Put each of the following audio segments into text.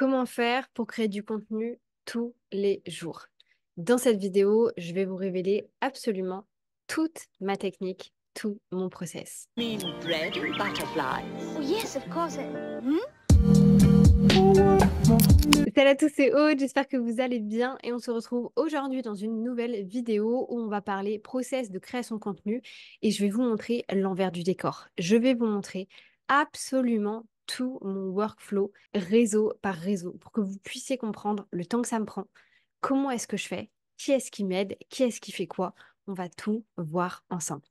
comment faire pour créer du contenu tous les jours. Dans cette vidéo, je vais vous révéler absolument toute ma technique, tout mon process. Oh, hmm? Salut à tous, et Aude, j'espère que vous allez bien et on se retrouve aujourd'hui dans une nouvelle vidéo où on va parler process de création de contenu et je vais vous montrer l'envers du décor. Je vais vous montrer absolument tout mon workflow réseau par réseau pour que vous puissiez comprendre le temps que ça me prend, comment est-ce que je fais, qui est-ce qui m'aide, qui est-ce qui fait quoi. On va tout voir ensemble.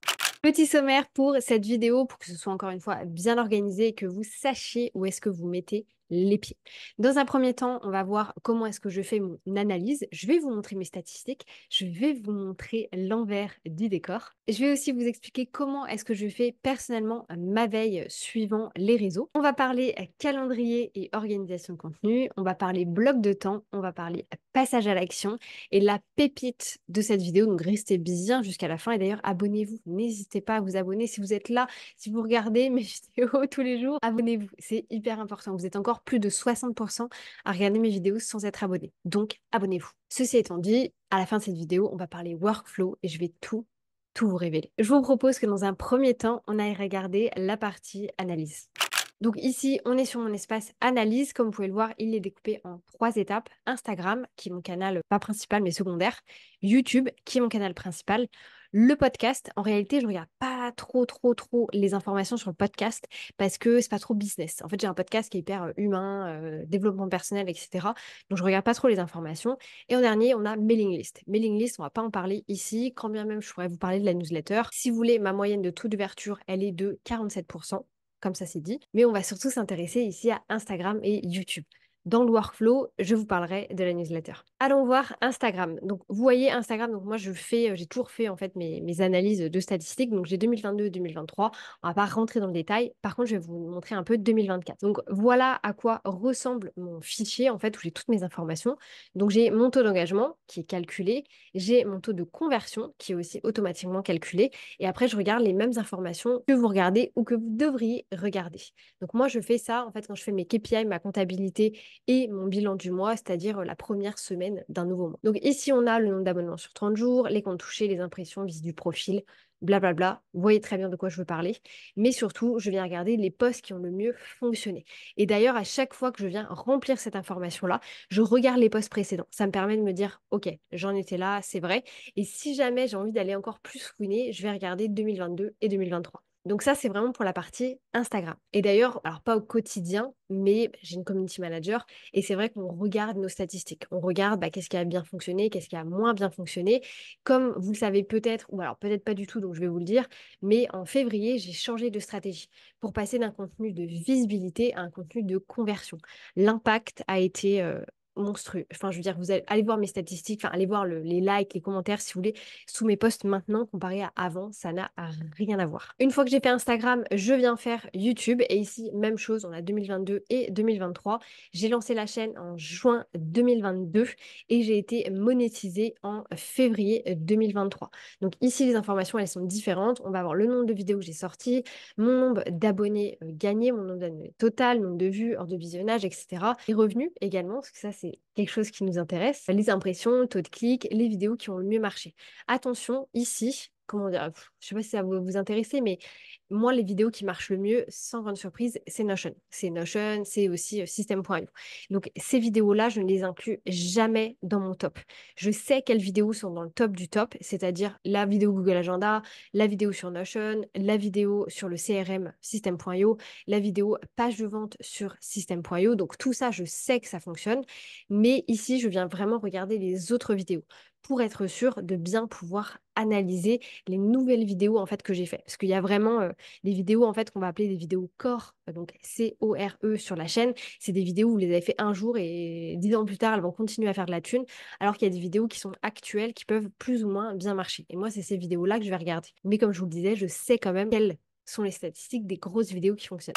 Petit sommaire pour cette vidéo, pour que ce soit encore une fois bien organisé et que vous sachiez où est-ce que vous mettez les pieds. Dans un premier temps, on va voir comment est-ce que je fais mon analyse. Je vais vous montrer mes statistiques, je vais vous montrer l'envers du décor. Je vais aussi vous expliquer comment est-ce que je fais personnellement ma veille suivant les réseaux. On va parler calendrier et organisation de contenu, on va parler bloc de temps, on va parler passage à l'action et la pépite de cette vidéo. Donc restez bien jusqu'à la fin et d'ailleurs abonnez-vous. N'hésitez pas à vous abonner si vous êtes là, si vous regardez mes vidéos tous les jours, abonnez-vous. C'est hyper important. Vous êtes encore plus de 60% à regarder mes vidéos sans être abonné. Donc, abonnez-vous. Ceci étant dit, à la fin de cette vidéo, on va parler workflow et je vais tout tout vous révéler. Je vous propose que dans un premier temps, on aille regarder la partie analyse. Donc ici, on est sur mon espace analyse. Comme vous pouvez le voir, il est découpé en trois étapes. Instagram, qui est mon canal pas principal mais secondaire. YouTube, qui est mon canal principal. Le podcast, en réalité, je ne regarde pas trop, trop, trop les informations sur le podcast parce que c'est pas trop business. En fait, j'ai un podcast qui est hyper euh, humain, euh, développement personnel, etc. Donc, je ne regarde pas trop les informations. Et en dernier, on a mailing list. Mailing list, on va pas en parler ici, quand bien même je pourrais vous parler de la newsletter. Si vous voulez, ma moyenne de taux d'ouverture, elle est de 47% comme ça c'est dit, mais on va surtout s'intéresser ici à Instagram et YouTube dans le workflow, je vous parlerai de la newsletter. Allons voir Instagram. Donc, vous voyez Instagram. Donc, moi, je fais, euh, j'ai toujours fait en fait mes, analyses de statistiques. Donc, j'ai 2022-2023. On va pas rentrer dans le détail. Par contre, je vais vous montrer un peu 2024. Donc, voilà à quoi ressemble mon fichier en fait où j'ai toutes mes informations. Donc, j'ai mon taux d'engagement qui est calculé. J'ai mon taux de conversion qui est aussi automatiquement calculé. Et après, je regarde les mêmes informations que vous regardez ou que vous devriez regarder. Donc, moi, je fais ça en fait quand je fais mes KPI, ma comptabilité et mon bilan du mois, c'est-à-dire la première semaine d'un nouveau mois. Donc ici, on a le nombre d'abonnements sur 30 jours, les comptes touchés, les impressions vis du profil, blablabla. Vous voyez très bien de quoi je veux parler. Mais surtout, je viens regarder les postes qui ont le mieux fonctionné. Et d'ailleurs, à chaque fois que je viens remplir cette information-là, je regarde les postes précédents. Ça me permet de me dire, OK, j'en étais là, c'est vrai. Et si jamais j'ai envie d'aller encore plus fouiner, je vais regarder 2022 et 2023. Donc ça, c'est vraiment pour la partie Instagram. Et d'ailleurs, alors pas au quotidien, mais j'ai une community manager et c'est vrai qu'on regarde nos statistiques. On regarde bah, qu'est-ce qui a bien fonctionné, qu'est-ce qui a moins bien fonctionné. Comme vous le savez peut-être, ou alors peut-être pas du tout, donc je vais vous le dire, mais en février, j'ai changé de stratégie pour passer d'un contenu de visibilité à un contenu de conversion. L'impact a été euh, monstrueux. Enfin, je veux dire, vous allez, voir mes statistiques, enfin, allez voir les likes, les commentaires si vous voulez, sous mes posts maintenant comparé à avant, ça n'a rien à voir. Une fois que j'ai fait Instagram, je viens faire YouTube et ici, même chose, on a 2022 et 2023. J'ai lancé la chaîne en juin 2022 et j'ai été monétisée en février 2023. Donc ici, les informations, elles sont différentes. On va avoir le nombre de vidéos que j'ai sorties, mon nombre d'abonnés euh, gagnés, mon nombre d'abonnés total, nombre de vues, hors de visionnage, etc. Les revenus également, parce que ça, c'est quelque chose qui nous intéresse, les impressions, le taux de clic, les vidéos qui ont le mieux marché. Attention, ici, comment dire, je sais pas si ça vous, vous intéresser, mais moi, les vidéos qui marchent le mieux, sans grande surprise, c'est Notion. C'est Notion, c'est aussi euh, System.io. Donc, ces vidéos-là, je ne les inclus jamais dans mon top. Je sais quelles vidéos sont dans le top du top, c'est-à-dire la vidéo Google Agenda, la vidéo sur Notion, la vidéo sur le CRM System.io, la vidéo page de vente sur System.io. Donc, tout ça, je sais que ça fonctionne, mais ici, je viens vraiment regarder les autres vidéos pour être sûr de bien pouvoir analyser les nouvelles vidéos en fait que j'ai fait parce qu'il y a vraiment des euh, vidéos en fait qu'on va appeler des vidéos core euh, donc C O R E sur la chaîne c'est des vidéos où vous les avez fait un jour et dix ans plus tard elles vont continuer à faire de la thune alors qu'il y a des vidéos qui sont actuelles qui peuvent plus ou moins bien marcher et moi c'est ces vidéos là que je vais regarder mais comme je vous le disais je sais quand même quelles sont les statistiques des grosses vidéos qui fonctionnent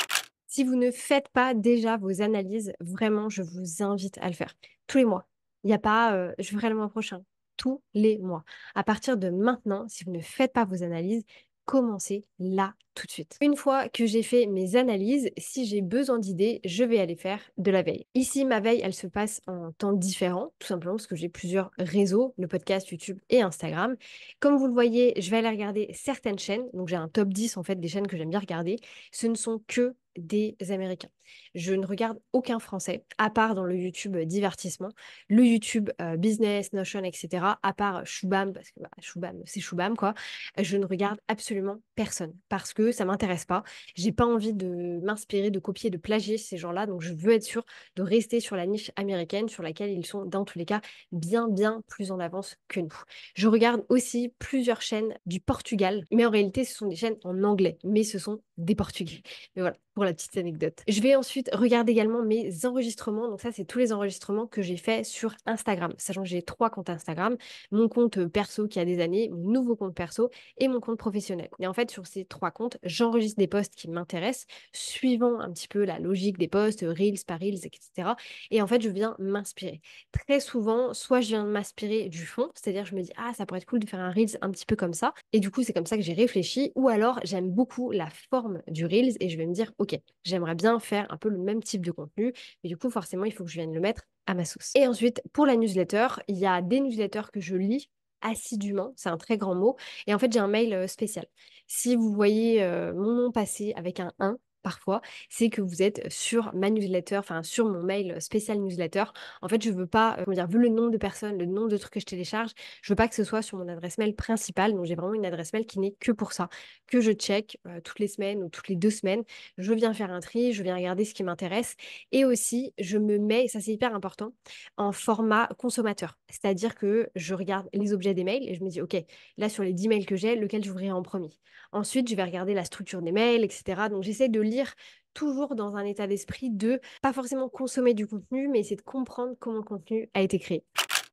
si vous ne faites pas déjà vos analyses, vraiment, je vous invite à le faire. Tous les mois. Il n'y a pas, euh, je ferai le mois prochain, tous les mois. À partir de maintenant, si vous ne faites pas vos analyses, commencez là tout de suite. Une fois que j'ai fait mes analyses, si j'ai besoin d'idées, je vais aller faire de la veille. Ici, ma veille, elle se passe en temps différent, tout simplement parce que j'ai plusieurs réseaux, le podcast, YouTube et Instagram. Comme vous le voyez, je vais aller regarder certaines chaînes, donc j'ai un top 10 en fait des chaînes que j'aime bien regarder. Ce ne sont que des Américains. Je ne regarde aucun français, à part dans le YouTube euh, divertissement, le YouTube euh, business, Notion, etc. À part Shubham, parce que bah, c'est Choubam, quoi. Je ne regarde absolument personne parce que ça m'intéresse pas. Je n'ai pas envie de m'inspirer, de copier, de plagier ces gens-là. Donc, je veux être sûre de rester sur la niche américaine sur laquelle ils sont, dans tous les cas, bien, bien plus en avance que nous. Je regarde aussi plusieurs chaînes du Portugal, mais en réalité, ce sont des chaînes en anglais, mais ce sont des Portugais. Mais voilà, pour la petite anecdote. Je vais ensuite regarder également mes enregistrements. Donc ça, c'est tous les enregistrements que j'ai faits sur Instagram. Sachant que j'ai trois comptes Instagram. Mon compte euh, perso qui a des années, mon nouveau compte perso et mon compte professionnel. Et en fait, sur ces trois comptes, j'enregistre des posts qui m'intéressent, suivant un petit peu la logique des posts, euh, Reels par Reels, etc. Et en fait, je viens m'inspirer. Très souvent, soit je viens m'inspirer du fond, c'est-à-dire je me dis, ah, ça pourrait être cool de faire un Reels un petit peu comme ça. Et du coup, c'est comme ça que j'ai réfléchi. Ou alors, j'aime beaucoup la forme du Reels et je vais me dire, OK, j'aimerais bien faire un peu le même type de contenu, mais du coup, forcément, il faut que je vienne le mettre à ma sauce. Et ensuite, pour la newsletter, il y a des newsletters que je lis assidûment, c'est un très grand mot, et en fait, j'ai un mail euh, spécial. Si vous voyez euh, mon nom passé avec un 1, parfois, c'est que vous êtes sur ma newsletter, enfin sur mon mail spécial newsletter. En fait, je ne veux pas, euh, dire, vu le nombre de personnes, le nombre de trucs que je télécharge, je veux pas que ce soit sur mon adresse mail principale. Donc j'ai vraiment une adresse mail qui n'est que pour ça, que je check euh, toutes les semaines ou toutes les deux semaines. Je viens faire un tri, je viens regarder ce qui m'intéresse et aussi je me mets, ça c'est hyper important, en format consommateur. C'est-à-dire que je regarde les objets des mails et je me dis ok, là sur les 10 mails que j'ai, lequel j'ouvrirai en premier. Ensuite, je vais regarder la structure des mails, etc. Donc, j'essaie de lire toujours dans un état d'esprit de pas forcément consommer du contenu, mais essayer de comprendre comment le contenu a été créé.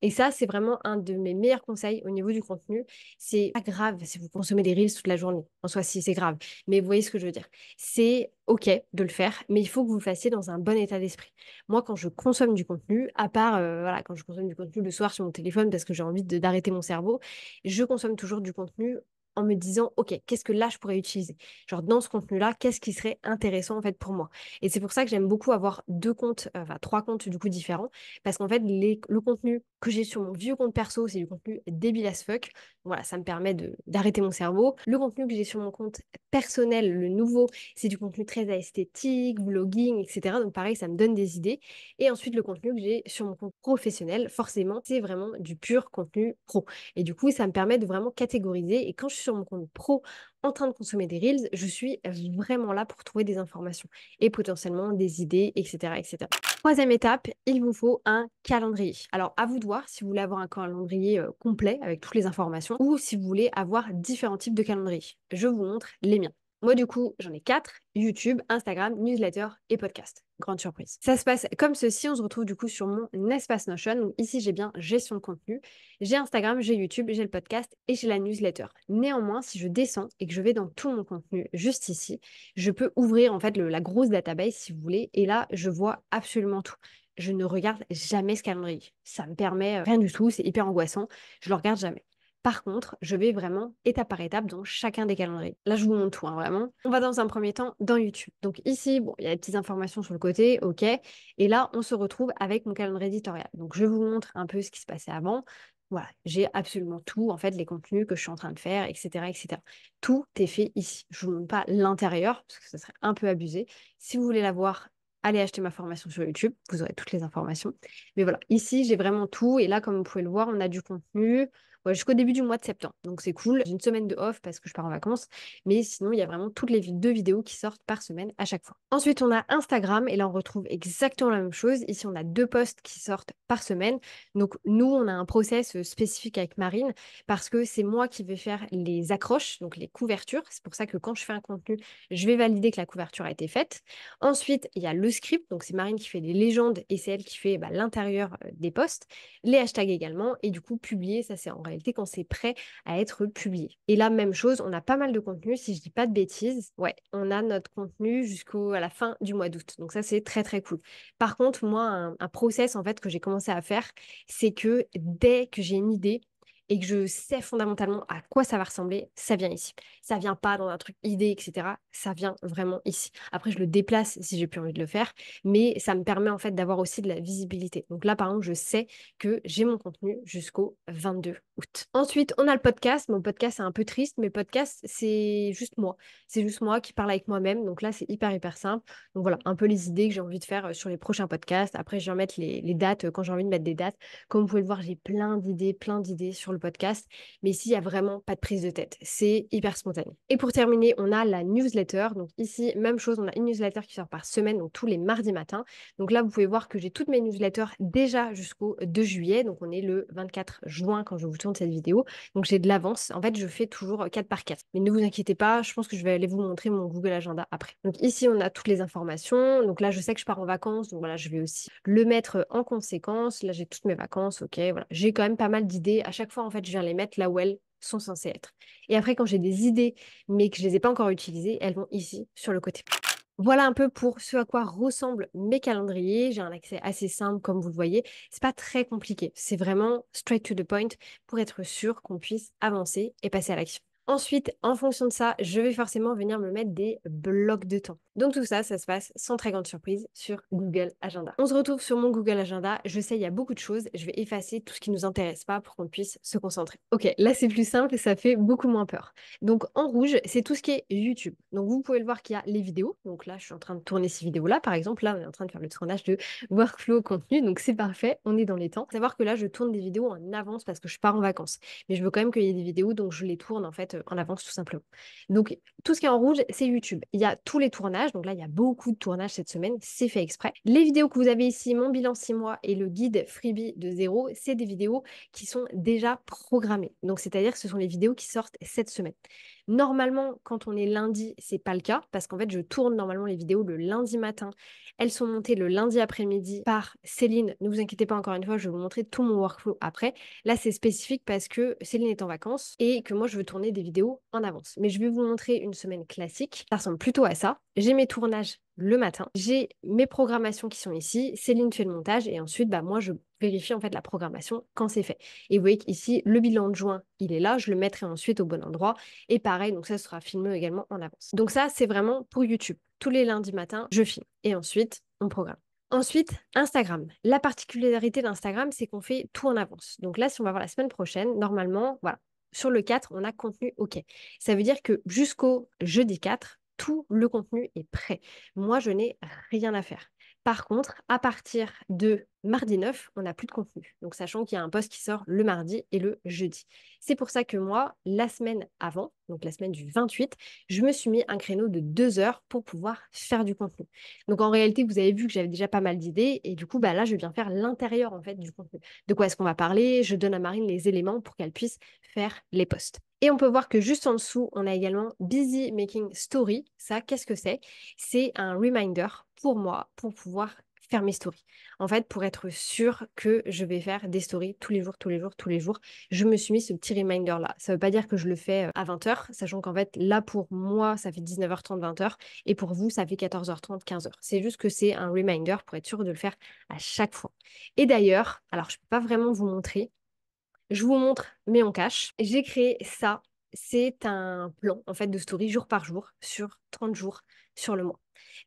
Et ça, c'est vraiment un de mes meilleurs conseils au niveau du contenu. C'est pas grave si vous consommez des reels toute la journée. En soi, si c'est grave. Mais vous voyez ce que je veux dire. C'est OK de le faire, mais il faut que vous le fassiez dans un bon état d'esprit. Moi, quand je consomme du contenu, à part euh, voilà, quand je consomme du contenu le soir sur mon téléphone parce que j'ai envie d'arrêter mon cerveau, je consomme toujours du contenu en me disant, OK, qu'est-ce que là je pourrais utiliser Genre dans ce contenu-là, qu'est-ce qui serait intéressant en fait pour moi Et c'est pour ça que j'aime beaucoup avoir deux comptes, euh, enfin trois comptes du coup différents, parce qu'en fait, les, le contenu que j'ai sur mon vieux compte perso, c'est du contenu débile as fuck. Voilà, ça me permet d'arrêter mon cerveau. Le contenu que j'ai sur mon compte personnel, le nouveau, c'est du contenu très esthétique, blogging etc. Donc pareil, ça me donne des idées. Et ensuite, le contenu que j'ai sur mon compte professionnel, forcément, c'est vraiment du pur contenu pro. Et du coup, ça me permet de vraiment catégoriser. Et quand je suis mon compte pro en train de consommer des reels, je suis vraiment là pour trouver des informations et potentiellement des idées, etc. etc. Troisième étape, il vous faut un calendrier. Alors à vous de voir si vous voulez avoir un calendrier euh, complet avec toutes les informations ou si vous voulez avoir différents types de calendriers. Je vous montre les miens. Moi, du coup, j'en ai quatre YouTube, Instagram, newsletter et podcast. Grande surprise. Ça se passe comme ceci. On se retrouve du coup sur mon espace Notion. ici, j'ai bien gestion de contenu. J'ai Instagram, j'ai YouTube, j'ai le podcast et j'ai la newsletter. Néanmoins, si je descends et que je vais dans tout mon contenu juste ici, je peux ouvrir en fait la grosse database si vous voulez. Et là, je vois absolument tout je ne regarde jamais ce calendrier. Ça me permet euh, rien du tout, c'est hyper angoissant, je le regarde jamais. Par contre, je vais vraiment étape par étape dans chacun des calendriers. Là, je vous montre tout, hein, vraiment. On va dans un premier temps dans YouTube. Donc ici, bon, il y a des petites informations sur le côté, ok. Et là, on se retrouve avec mon calendrier éditorial. Donc je vous montre un peu ce qui se passait avant. Voilà, j'ai absolument tout, en fait, les contenus que je suis en train de faire, etc. etc. Tout est fait ici. Je ne vous montre pas l'intérieur, parce que ça serait un peu abusé. Si vous voulez la voir, allez acheter ma formation sur YouTube, vous aurez toutes les informations. Mais voilà, ici, j'ai vraiment tout. Et là, comme vous pouvez le voir, on a du contenu, jusqu'au début du mois de septembre. Donc c'est cool. J'ai une semaine de off parce que je pars en vacances. Mais sinon, il y a vraiment toutes les deux vidéos qui sortent par semaine à chaque fois. Ensuite, on a Instagram et là, on retrouve exactement la même chose. Ici, on a deux posts qui sortent par semaine. Donc nous, on a un process euh, spécifique avec Marine parce que c'est moi qui vais faire les accroches, donc les couvertures. C'est pour ça que quand je fais un contenu, je vais valider que la couverture a été faite. Ensuite, il y a le script. Donc c'est Marine qui fait les légendes et c'est elle qui fait bah, l'intérieur euh, des posts, les hashtags également. Et du coup, publier, ça c'est en réalité quand c'est prêt à être publié. Et là, même chose, on a pas mal de contenu, si je dis pas de bêtises, ouais, on a notre contenu jusqu'à la fin du mois d'août. Donc ça, c'est très très cool. Par contre, moi, un, un process en fait que j'ai commencé à faire, c'est que dès que j'ai une idée, et que je sais fondamentalement à quoi ça va ressembler, ça vient ici. Ça vient pas dans un truc idée, etc. Ça vient vraiment ici. Après, je le déplace si j'ai plus envie de le faire, mais ça me permet en fait d'avoir aussi de la visibilité. Donc là, par exemple, je sais que j'ai mon contenu jusqu'au 22 Ensuite, on a le podcast. Mon podcast, est un peu triste, mais podcast, c'est juste moi. C'est juste moi qui parle avec moi-même. Donc là, c'est hyper, hyper simple. Donc voilà, un peu les idées que j'ai envie de faire euh, sur les prochains podcasts. Après, je vais mettre les, dates euh, quand j'ai envie de mettre des dates. Comme vous pouvez le voir, j'ai plein d'idées, plein d'idées sur le podcast. Mais ici, il n'y a vraiment pas de prise de tête. C'est hyper spontané. Et pour terminer, on a la newsletter. Donc ici, même chose, on a une newsletter qui sort par semaine, donc tous les mardis matin. Donc là, vous pouvez voir que j'ai toutes mes newsletters déjà jusqu'au 2 juillet. Donc on est le 24 juin quand je vous tourne de cette vidéo. Donc j'ai de l'avance. En fait, je fais toujours 4 par 4. Mais ne vous inquiétez pas, je pense que je vais aller vous montrer mon Google Agenda après. Donc ici, on a toutes les informations. Donc là, je sais que je pars en vacances. Donc voilà, je vais aussi le mettre euh, en conséquence. Là, j'ai toutes mes vacances. OK, voilà. J'ai quand même pas mal d'idées. À chaque fois, en fait, je viens les mettre là où elles sont censées être. Et après, quand j'ai des idées, mais que je ne les ai pas encore utilisées, elles vont ici, sur le côté. Voilà un peu pour ce à quoi ressemblent mes calendriers. J'ai un accès assez simple, comme vous le voyez. C'est pas très compliqué. C'est vraiment straight to the point pour être sûr qu'on puisse avancer et passer à l'action. Ensuite, en fonction de ça, je vais forcément venir me mettre des blocs de temps. Donc tout ça, ça se passe sans très grande surprise sur Google Agenda. On se retrouve sur mon Google Agenda. Je sais, il y a beaucoup de choses. Je vais effacer tout ce qui ne nous intéresse pas pour qu'on puisse se concentrer. Ok, là c'est plus simple et ça fait beaucoup moins peur. Donc en rouge, c'est tout ce qui est YouTube. Donc vous pouvez le voir qu'il y a les vidéos. Donc là, je suis en train de tourner ces vidéos-là. Par exemple, là, on est en train de faire le tournage de workflow contenu. Donc c'est parfait, on est dans les temps. savoir que là, je tourne des vidéos en avance parce que je pars en vacances. Mais je veux quand même qu'il y ait des vidéos, donc je les tourne en fait euh, en avance tout simplement. Donc tout ce qui est en rouge, c'est YouTube. Il y a tous les tournages donc là, il y a beaucoup de tournages cette semaine, c'est fait exprès. Les vidéos que vous avez ici, mon bilan 6 mois et le guide freebie de zéro, c'est des vidéos qui sont déjà programmées. Donc c'est-à-dire que ce sont les vidéos qui sortent cette semaine. Normalement, quand on est lundi, c'est pas le cas parce qu'en fait, je tourne normalement les vidéos le lundi matin. Elles sont montées le lundi après-midi par Céline. Ne vous inquiétez pas encore une fois, je vais vous montrer tout mon workflow après. Là, c'est spécifique parce que Céline est en vacances et que moi, je veux tourner des vidéos en avance. Mais je vais vous montrer une semaine classique. Ça ressemble plutôt à ça. J'ai mes tournages le matin. J'ai mes programmations qui sont ici, Céline fait le montage et ensuite bah, moi je vérifie en fait la programmation quand c'est fait. Et vous voyez qu'ici le bilan de juin il est là, je le mettrai ensuite au bon endroit et pareil donc ça sera filmé également en avance. Donc ça c'est vraiment pour YouTube. Tous les lundis matin je filme et ensuite on programme. Ensuite, Instagram. La particularité d'Instagram, c'est qu'on fait tout en avance. Donc là, si on va voir la semaine prochaine, normalement, voilà, sur le 4, on a contenu OK. Ça veut dire que jusqu'au jeudi 4, tout le contenu est prêt. Moi, je n'ai rien à faire. Par contre, à partir de mardi 9, on n'a plus de contenu. Donc, sachant qu'il y a un poste qui sort le mardi et le jeudi. C'est pour ça que moi, la semaine avant, donc la semaine du 28, je me suis mis un créneau de deux heures pour pouvoir faire du contenu. Donc, en réalité, vous avez vu que j'avais déjà pas mal d'idées et du coup, bah là, je viens faire l'intérieur en fait du contenu. De quoi est-ce qu'on va parler Je donne à Marine les éléments pour qu'elle puisse les posts. Et on peut voir que juste en dessous, on a également Busy Making Story. Ça, qu'est-ce que c'est C'est un reminder pour moi pour pouvoir faire mes stories. En fait, pour être sûr que je vais faire des stories tous les jours, tous les jours, tous les jours, je me suis mis ce petit reminder là. Ça veut pas dire que je le fais euh, à 20h, sachant qu'en fait, là pour moi, ça fait 19h30, 20h, et pour vous, ça fait 14h30, 15h. C'est juste que c'est un reminder pour être sûr de le faire à chaque fois. Et d'ailleurs, alors je peux pas vraiment vous montrer, je vous montre, mais on cache. J'ai créé ça. C'est un plan en fait de story jour par jour sur 30 jours sur le mois.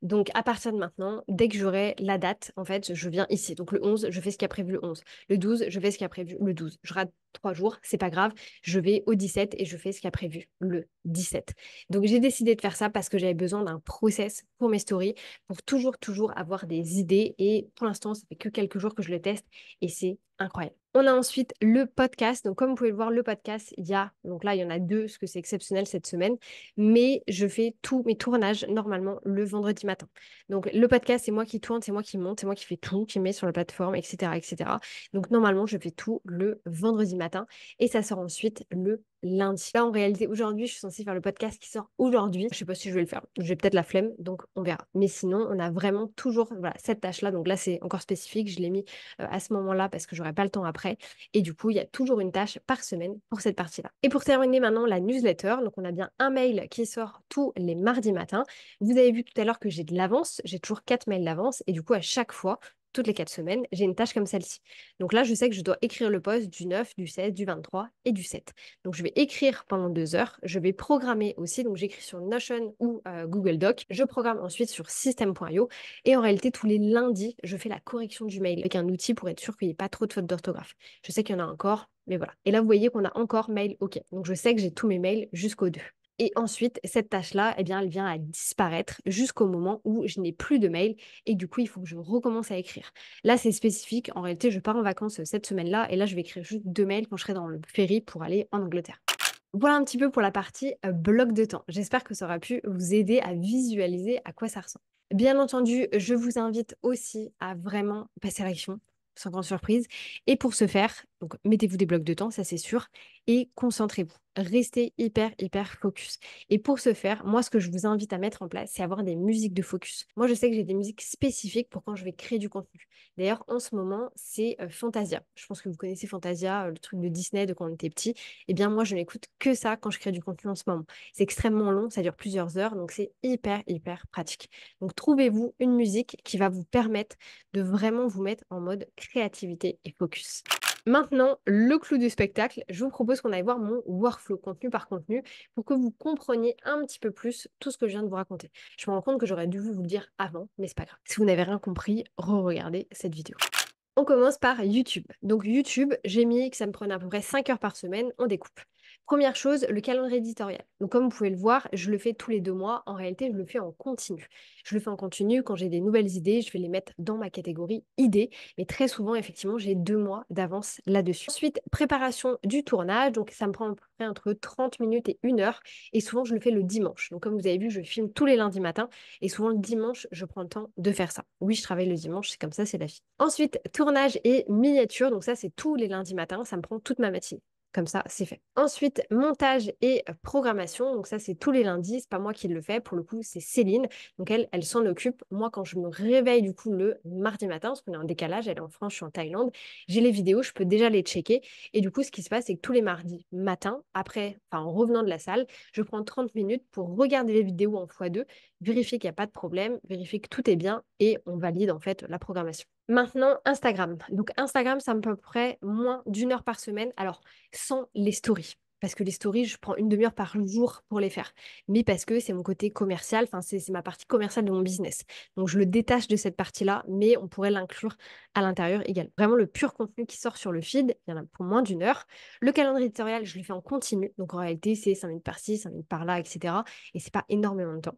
Donc à partir de maintenant, dès que j'aurai la date, en fait, je viens ici. Donc le 11, je fais ce qui a prévu le 11. Le 12, je fais ce qui a prévu le 12. Je rate trois jours, c'est pas grave. Je vais au 17 et je fais ce qui a prévu le 17. Donc j'ai décidé de faire ça parce que j'avais besoin d'un process pour mes stories, pour toujours, toujours avoir des idées. Et pour l'instant, ça fait que quelques jours que je le teste et c'est incroyable. On a ensuite le podcast. Donc, comme vous pouvez le voir, le podcast, il y a, donc là, il y en a deux, ce que c'est exceptionnel cette semaine, mais je fais tous mes tournages normalement le vendredi vendredi matin. Donc le podcast, c'est moi qui tourne, c'est moi qui monte, c'est moi qui fais tout, qui met sur la plateforme, etc., etc. Donc normalement, je fais tout le vendredi matin et ça sort ensuite le lundi. Là, en réalité, aujourd'hui, je suis censée faire le podcast qui sort aujourd'hui. Je ne sais pas si je vais le faire. J'ai peut-être la flemme, donc on verra. Mais sinon, on a vraiment toujours voilà, cette tâche-là. Donc là, c'est encore spécifique. Je l'ai mis euh, à ce moment-là parce que je n'aurai pas le temps après. Et du coup, il y a toujours une tâche par semaine pour cette partie-là. Et pour terminer maintenant, la newsletter. Donc on a bien un mail qui sort tous les mardis matin. Vous avez vu tout à l'heure que j'ai de l'avance. J'ai toujours quatre mails d'avance. Et du coup, à chaque fois, toutes les quatre semaines, j'ai une tâche comme celle-ci. Donc là, je sais que je dois écrire le poste du 9, du 16, du 23 et du 7. Donc je vais écrire pendant deux heures. Je vais programmer aussi. Donc j'écris sur Notion ou euh, Google Doc. Je programme ensuite sur System.io. Et en réalité, tous les lundis, je fais la correction du mail avec un outil pour être sûr qu'il n'y ait pas trop de fautes d'orthographe. Je sais qu'il y en a encore, mais voilà. Et là, vous voyez qu'on a encore mail OK. Donc je sais que j'ai tous mes mails jusqu'au 2. Et ensuite, cette tâche-là, eh bien, elle vient à disparaître jusqu'au moment où je n'ai plus de mail et du coup, il faut que je recommence à écrire. Là, c'est spécifique. En réalité, je pars en vacances euh, cette semaine-là et là, je vais écrire juste deux mails quand je serai dans le ferry pour aller en Angleterre. Voilà un petit peu pour la partie euh, bloc de temps. J'espère que ça aura pu vous aider à visualiser à quoi ça ressemble. Bien entendu, je vous invite aussi à vraiment passer à l'action, sans grande surprise. Et pour ce faire, donc mettez-vous des blocs de temps, ça c'est sûr, et concentrez-vous rester hyper, hyper focus. Et pour ce faire, moi, ce que je vous invite à mettre en place, c'est avoir des musiques de focus. Moi, je sais que j'ai des musiques spécifiques pour quand je vais créer du contenu. D'ailleurs, en ce moment, c'est euh, Fantasia. Je pense que vous connaissez Fantasia, euh, le truc de Disney de quand on était petit. Eh bien, moi, je n'écoute que ça quand je crée du contenu en ce moment. C'est extrêmement long, ça dure plusieurs heures, donc c'est hyper, hyper pratique. Donc, trouvez-vous une musique qui va vous permettre de vraiment vous mettre en mode créativité et focus. Maintenant, le clou du spectacle, je vous propose qu'on aille voir mon workflow contenu par contenu pour que vous compreniez un petit peu plus tout ce que je viens de vous raconter. Je me rends compte que j'aurais dû vous le dire avant, mais c'est pas grave. Si vous n'avez rien compris, re-regardez cette vidéo. On commence par YouTube. Donc YouTube, j'ai mis que ça me prenait à peu près 5 heures par semaine, on découpe. Première chose, le calendrier éditorial. Donc, comme vous pouvez le voir, je le fais tous les deux mois. En réalité, je le fais en continu. Je le fais en continu. Quand j'ai des nouvelles idées, je vais les mettre dans ma catégorie idées. Mais très souvent, effectivement, j'ai deux mois d'avance là-dessus. Ensuite, préparation du tournage. Donc, ça me prend à peu près entre 30 minutes et une heure. Et souvent, je le fais le dimanche. Donc, comme vous avez vu, je filme tous les lundis matin. Et souvent, le dimanche, je prends le temps de faire ça. Oui, je travaille le dimanche. C'est comme ça, c'est la vie. Ensuite, tournage et miniature. Donc, ça, c'est tous les lundis matin. Ça me prend toute ma matinée. Comme ça, c'est fait. Ensuite, montage et programmation. Donc ça, c'est tous les lundis. n'est pas moi qui le fais. Pour le coup, c'est Céline. Donc elle, elle s'en occupe. Moi, quand je me réveille du coup le mardi matin, parce qu'on est en décalage, elle est en France, je suis en Thaïlande, j'ai les vidéos, je peux déjà les checker. Et du coup, ce qui se passe, c'est que tous les mardis matin, après, enfin en revenant de la salle, je prends 30 minutes pour regarder les vidéos en x2 vérifier qu'il n'y a pas de problème, vérifier que tout est bien et on valide en fait la programmation. Maintenant, Instagram. Donc Instagram, c'est à peu près moins d'une heure par semaine, alors sans les stories. Parce que les stories, je prends une demi-heure par jour pour les faire. Mais parce que c'est mon côté commercial, enfin c'est ma partie commerciale de mon business. Donc je le détache de cette partie-là, mais on pourrait l'inclure à l'intérieur également. Vraiment le pur contenu qui sort sur le feed, il y en a pour moins d'une heure. Le calendrier éditorial, je le fais en continu. Donc en réalité, c'est 5 minutes par ci, 5 minutes par là, etc. Et c'est pas énormément de temps.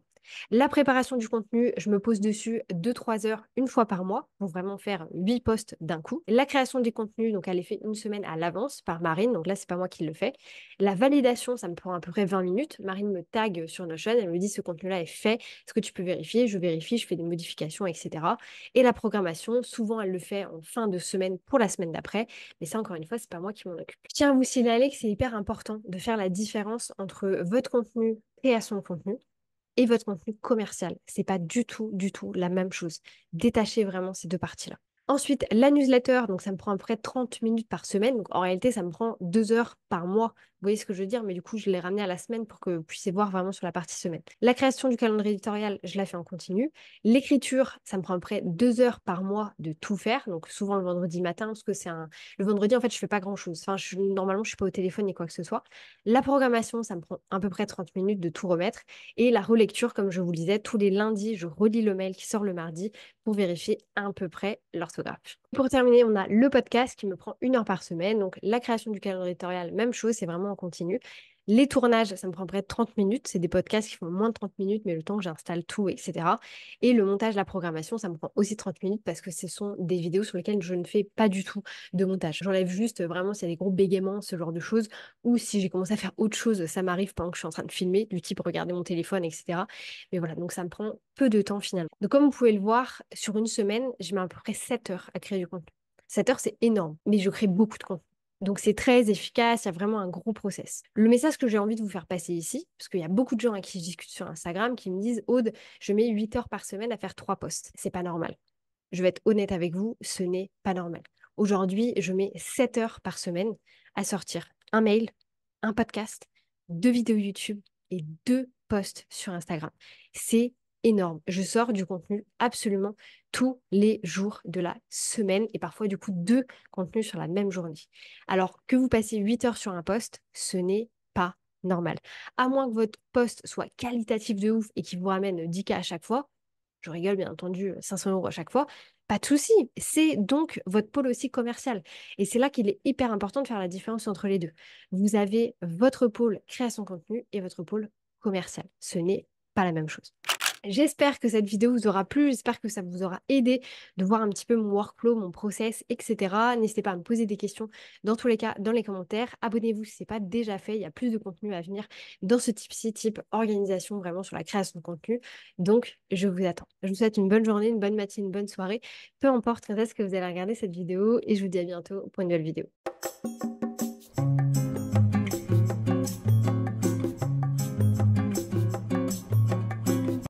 La préparation du contenu, je me pose dessus 2-3 heures une fois par mois pour vraiment faire 8 posts d'un coup. La création des contenus, donc elle est faite une semaine à l'avance par Marine, donc là c'est pas moi qui le fais. La validation, ça me prend à peu près 20 minutes. Marine me tag sur Notion, elle me dit ce contenu-là est fait, est-ce que tu peux vérifier Je vérifie, je fais des modifications, etc. Et la programmation, souvent elle le fait en fin de semaine pour la semaine d'après, mais ça encore une fois, c'est pas moi qui m'en occupe. Je tiens à vous signaler que c'est hyper important de faire la différence entre votre contenu et son contenu et votre contenu commercial. C'est pas du tout, du tout la même chose. Détachez vraiment ces deux parties-là. Ensuite, la newsletter, donc ça me prend à peu près 30 minutes par semaine. Donc en réalité, ça me prend deux heures par mois voyez ce que je veux dire, mais du coup, je l'ai ramené à la semaine pour que vous puissiez voir vraiment sur la partie semaine. La création du calendrier éditorial, je la fais en continu. L'écriture, ça me prend à peu près deux heures par mois de tout faire, donc souvent le vendredi matin, parce que c'est un... Le vendredi, en fait, je fais pas grand-chose. Enfin, normalement, je suis pas au téléphone ni quoi que ce soit. La programmation, ça me prend à peu près 30 minutes de tout remettre. Et la relecture, comme je vous disais, tous les lundis, je relis le mail qui sort le mardi pour vérifier à peu près l'orthographe. Pour terminer, on a le podcast qui me prend une heure par semaine. Donc, la création du calendrier éditorial, même chose, c'est vraiment continue. Les tournages, ça me prend près de 30 minutes. C'est des podcasts qui font moins de 30 minutes, mais le temps que j'installe tout, etc. Et le montage, la programmation, ça me prend aussi 30 minutes parce que ce sont des vidéos sur lesquelles je ne fais pas du tout de montage. J'enlève juste euh, vraiment s'il y a des gros bégaiements, ce genre de choses. Ou si j'ai commencé à faire autre chose, ça m'arrive pendant que je suis en train de filmer, du type regarder mon téléphone, etc. Mais voilà, donc ça me prend peu de temps finalement. Donc comme vous pouvez le voir, sur une semaine, je mets à peu près 7 heures à créer du contenu. 7 heures, c'est énorme, mais je crée beaucoup de contenu. Donc c'est très efficace, il y a vraiment un gros process. Le message que j'ai envie de vous faire passer ici, parce qu'il y a beaucoup de gens à qui je discute sur Instagram qui me disent Aude, je mets 8 heures par semaine à faire 3 posts. C'est pas normal. Je vais être honnête avec vous, ce n'est pas normal. Aujourd'hui, je mets 7 heures par semaine à sortir un mail, un podcast, deux vidéos YouTube et deux posts sur Instagram. C'est énorme. Je sors du contenu absolument tous les jours de la semaine et parfois du coup deux contenus sur la même journée. Alors que vous passez 8 heures sur un poste, ce n'est pas normal. À moins que votre poste soit qualitatif de ouf et qu'il vous ramène 10K à chaque fois, je rigole bien entendu 500 euros à chaque fois, pas de souci. C'est donc votre pôle aussi commercial. Et c'est là qu'il est hyper important de faire la différence entre les deux. Vous avez votre pôle création contenu et votre pôle commercial. Ce n'est pas la même chose. J'espère que cette vidéo vous aura plu, j'espère que ça vous aura aidé de voir un petit peu mon workflow, mon process, etc. N'hésitez pas à me poser des questions dans tous les cas dans les commentaires. Abonnez-vous si ce n'est pas déjà fait, il y a plus de contenu à venir dans ce type-ci, type organisation vraiment sur la création de contenu. Donc, je vous attends. Je vous souhaite une bonne journée, une bonne matinée, une bonne soirée, peu importe quand est-ce que vous allez regarder cette vidéo et je vous dis à bientôt pour une nouvelle vidéo.